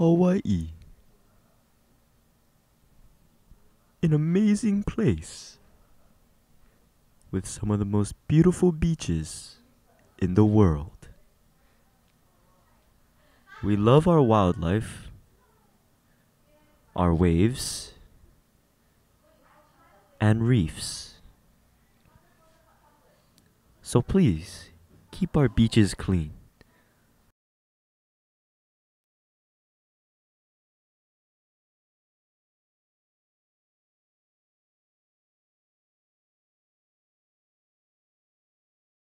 Hawaii. An amazing place with some of the most beautiful beaches in the world. We love our wildlife, our waves, and reefs. So please, keep our beaches clean.